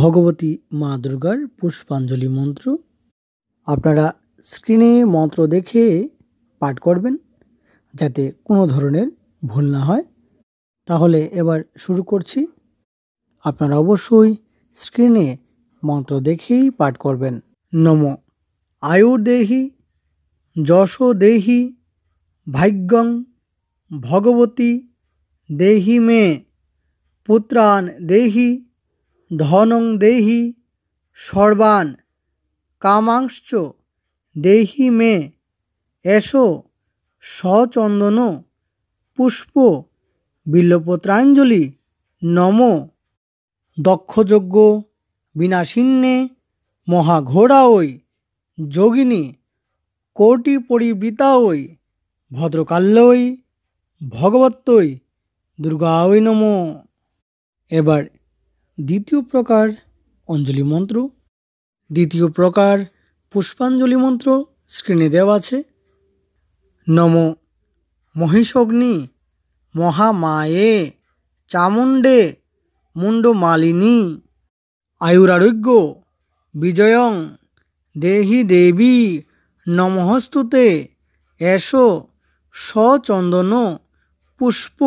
ভগবতী মা দুর্গার পুষ্পাঞ্জলি মন্ত্র আপনারা স্ক্রিনে মন্ত্র দেখে পাঠ করবেন যাতে কোনো ধরনের ভুল না হয় তাহলে এবার শুরু করছি আপনারা অবশ্যই স্ক্রিনে মন্ত্র দেখেই পাঠ করবেন নম আয়ুর্দেহি যশ দেহি ভাগ্যং ভগবতী দেহি মে পুত্রান দেহি ধনং দেহি সর্বান কামাংশ্চ দেহি মে এসো সচন্দন পুষ্প বিল্লপত্রাঞ্জলি নম দক্ষযজ্ঞ বিনাশিন্নে মহাঘোড়া ওই যোগিনী কোটি পরিবৃতা ওই ভদ্রকাল্যই ভগবত্তই দুর্গা ওই নম এবার দ্বিতীয় প্রকার অঞ্জলি মন্ত্র দ্বিতীয় প্রকার পুষ্পাঞ্জলি মন্ত্র স্ক্রিনে দেওয়া আছে নম মহিষগ্নি মহামায়ে চামুণ্ডে মালিনী আয়ুরারোগ্য বিজয়ং দেহি দেবী নমহস্তুতে এশো সচন্দন পুষ্প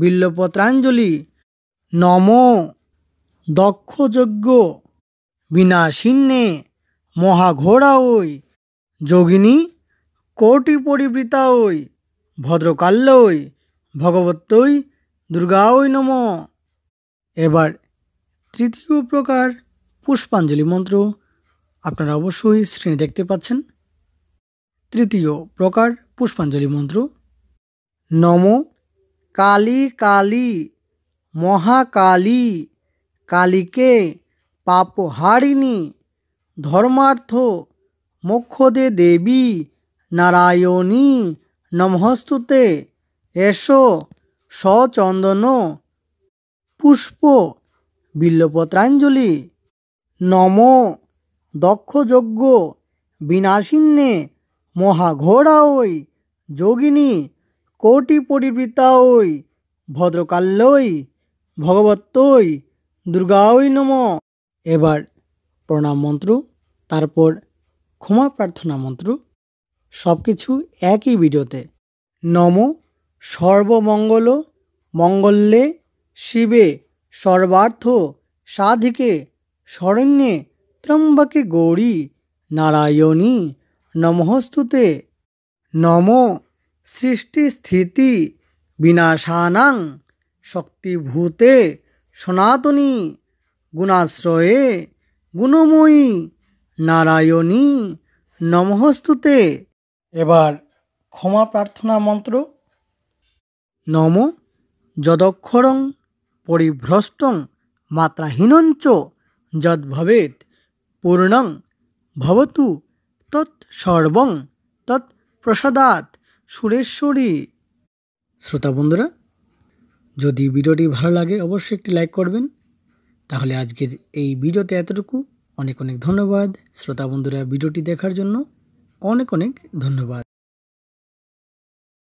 বিল্লপত্রাঞ্জলি নম দক্ষযজ্ঞ বিনাশিন্নে মহাঘোড়া ওই যোগিনী কোটি পরিবৃতা ওই ভদ্রকাল্যই ভগবতই ওই নম এবার তৃতীয় প্রকার পুষ্পাঞ্জলি মন্ত্র আপনারা অবশ্যই শ্রেণী দেখতে পাচ্ছেন তৃতীয় প্রকার পুষ্পাঞ্জলি মন্ত্র নম কালী কালী মহাকালী কালীকে পাপহারিণী ধর্মার্থ মোক্ষদে দেবী নারায়ণী নমহস্তুতে এসো সচন্দন পুষ্প বিল্লপত্রাঞ্জলি নম দক্ষযজ্ঞ বিনাশিন্নে মহাঘোড়া ওই যোগিনী কোটি পরিবৃতা ওই ভদ্রকাল্যই ভগবত্তই দুর্গাই নম এবার প্রণাম মন্ত্র তারপর ক্ষমা প্রার্থনা মন্ত্র সব কিছু একই ভিডিওতে নম সর্বমঙ্গল মঙ্গল্যে শিবে সর্বার্থ সাধিকে শরণ্যে ত্রম্বাকে গৌরী নারায়ণী নমহস্তুতে নম সৃষ্টি স্থিতি বিনাশানাং শক্তিভূতে সনাতনী গুণাশ্রয়ে গুণময়ী নারায়ণী নমহস্তুতে এবার ক্ষমা প্রার্থনা মন্ত্র নম যদক্ষরং পরিভ্রষ্টং মাত্রাহীনঞ্চ যদ্ভবেত পূর্ণং ভবতু তৎ সর্বং তৎ প্রসাদাত সুরেশ্বরী শ্রোতা বন্ধুরা যদি ভিডিওটি ভালো লাগে অবশ্যই একটি লাইক করবেন তাহলে আজকের এই ভিডিওতে এতটুকু অনেক অনেক ধন্যবাদ শ্রোতা বন্ধুরা ভিডিওটি দেখার জন্য অনেক অনেক ধন্যবাদ